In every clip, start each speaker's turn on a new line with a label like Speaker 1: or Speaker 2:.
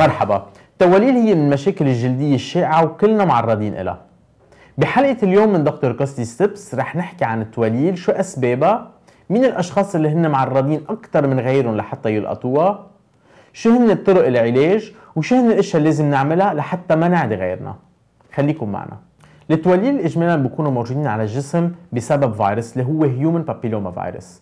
Speaker 1: مرحبا التواليل هي من المشاكل الجلدية الشائعة وكلنا معرضين لها بحلقة اليوم من دكتور كوستي ستيبس رح نحكي عن التواليل شو أسبابها مين الأشخاص اللي هن معرضين أكثر من غيرهم لحتى يلقطوها شو هن طرق العلاج وشو هن الأشياء اللي لازم نعملها لحتى ما نعدي غيرنا خليكم معنا التواليل إجمالا بيكونوا موجودين على الجسم بسبب فيروس اللي هو هيومن بابيلوما فيروس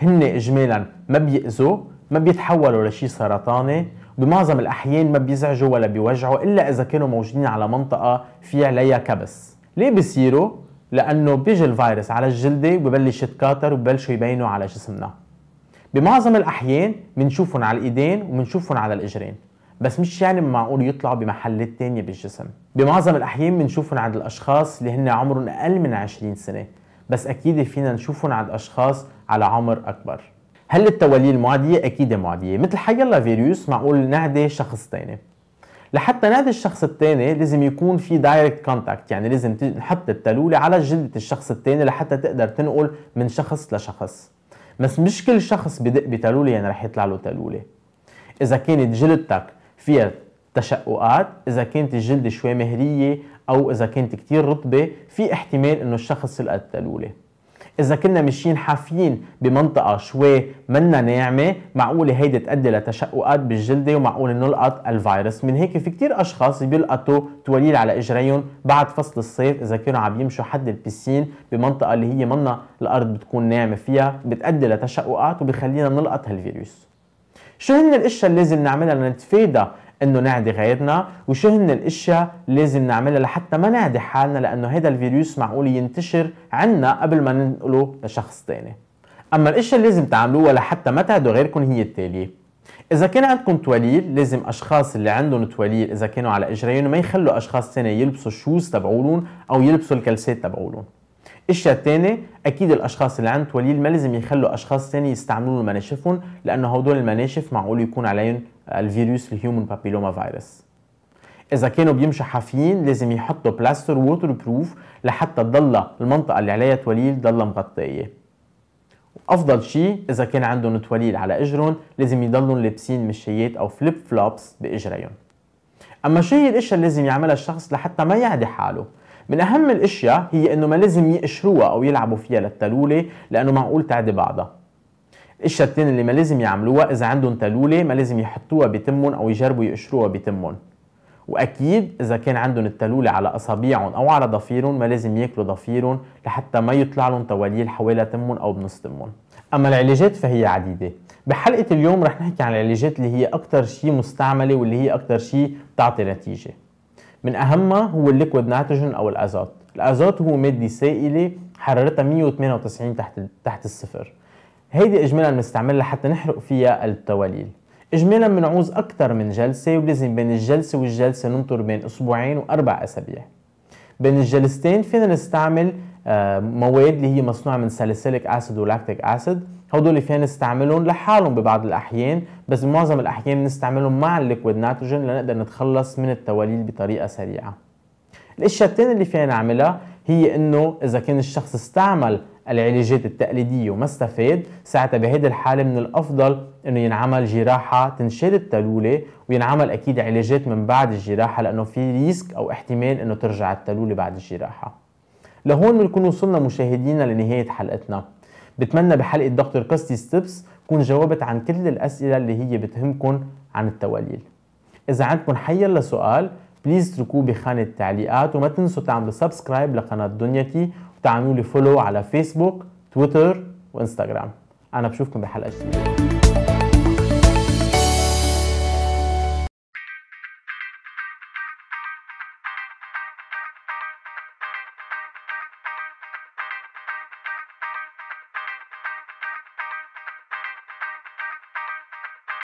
Speaker 1: هن إجمالا ما بيأذوا ما بيتحولوا لشي سرطاني بمعظم الأحيان ما بيزعجوا ولا بيوجعوا إلا إذا كانوا موجودين على منطقة في عليها كبس ليه بيصيروا؟ لأنه بيجي الفيروس على الجلدة وببلش يتكاثر وببلشوا يبينوا على جسمنا بمعظم الأحيان بنشوفهم على الإيدين وبنشوفهم على الإجرين بس مش يعني معقول يطلعوا بمحلات تانية بالجسم بمعظم الأحيان بنشوفهم عند الأشخاص اللي هن عمرهم أقل من 20 سنة بس أكيد فينا نشوفهم عند أشخاص على عمر أكبر هل التولية المعدية؟ أكيد معدية مثل حيلا فيروس معقول نعدي شخص تاني لحتى نعدي الشخص التاني لازم يكون في دايركت كونتاكت يعني لازم نحط التلولة على جلدة الشخص التاني لحتى تقدر تنقل من شخص لشخص بس مش كل شخص بدق بتلولة يعني رح يطلع له تلولة إذا كانت جلدتك فيها تشققات إذا كانت الجلد شوي مهرية أو إذا كانت كتير رطبة في احتمال إنه الشخص يلقى التلولة اذا كنا ماشيين حافيين بمنطقه شوي منا ناعمه معقوله هيدي تؤدي لتشققات بالجلده ومعقول نلقط الفيروس من هيك في كتير اشخاص بيلقطوا تواليل على اجريهم بعد فصل الصيف اذا كانوا عم يمشوا حد البسين بمنطقه اللي هي منا الارض بتكون ناعمه فيها بتؤدي لتشققات وبخلينا نلقط هالفيروس شو هن الاشياء اللي لازم نعملها لنتفادى انه نعدي غيرنا وشو هن الاشياء لازم نعملها لحتى ما نعدي حالنا لانه هذا الفيروس معقول ينتشر عنا قبل ما ننقله لشخص ثاني اما الاشياء اللي لازم تعملوها لحتى ما تعدوا غيركم هي التاليه إذا كان عندكم تواليل لازم أشخاص اللي عندهم تواليل إذا كانوا على اجرين ما يخلوا أشخاص ثاني يلبسوا الشوز تبعولون أو يلبسوا الكلسات تبعولون الشيء الثاني اكيد الاشخاص اللي عندهم توليل ما لازم يخلوا اشخاص ثاني يستعملوا مناشفهم لانه هدول المناشف معقول يكون عليهم الفيروس الهيومن بابيلوما فيروس اذا كانوا بيمشوا حافيين لازم يحطوا بلاستر ووتر بروف لحتى تضل المنطقه اللي عليها توليل ضلها مغطيه افضل شيء اذا كان عندهم توليل على اجرهم لازم يضلوا لابسين مشيات او فليب فلوبس باجريهم اما شو هي الاشياء اللي لازم يعملها الشخص لحتى ما يعدي حاله من اهم الاشياء هي انه ما لازم يقشروها او يلعبوا فيها للتلوله لانه معقول تعدي بعضها الشتين اللي ما لازم يعملوها اذا عندهم تلوله ما لازم يحطوها بتمهم او يجربوا يقشروها بتمهم واكيد اذا كان عندهم التلوله على اصابعهم او على ضفيرهم ما لازم ياكلوا ضفيرهم لحتى ما يطلع لهم تواليل حوالي تمهم او بنص تمهم اما العلاجات فهي عديده بحلقه اليوم رح نحكي عن العلاجات اللي هي اكثر شيء مستعمله واللي هي اكثر شيء بتعطي نتيجه من اهمها هو الليكويد نيتروجين او الازوت الازوت هو ماده سائله حرارتها 198 تحت تحت الصفر هيدي اجمالا بنستعملها حتى نحرق فيها التواليل اجمالا بنعوز اكثر من جلسه ولازم بين الجلسه والجلسه ننطر بين اسبوعين واربع اسابيع بين الجلستين فينا نستعمل آه، مواد اللي هي مصنوعه من ساليسيليك اسيد ولاكتيك اسيد هدول فينا نستعملهم لحالهم ببعض الاحيان بس بمعظم الاحيان بنستعملهم مع الليكويد نيتروجين لنقدر نتخلص من التواليل بطريقه سريعه الاشياء الثانيه اللي فينا نعملها هي انه اذا كان الشخص استعمل العلاجات التقليديه وما استفاد ساعتها بهيدي الحاله من الافضل انه ينعمل جراحه تنشال التلوله وينعمل اكيد علاجات من بعد الجراحه لانه في ريسك او احتمال انه ترجع التلوله بعد الجراحه لهون بنكون وصلنا مشاهدينا لنهايه حلقتنا بتمنى بحلقه دكتور كاستي ستيبس كون جاوبت عن كل الاسئله اللي هي بتهمكم عن التواليل اذا عندكم حيلا سؤال بليز اتركوه بخانة التعليقات وما تنسوا تعملوا سبسكرايب لقناة دنيتي وتعملوا لي فولو على فيسبوك تويتر وانستغرام انا بشوفكم بحلقة جديدة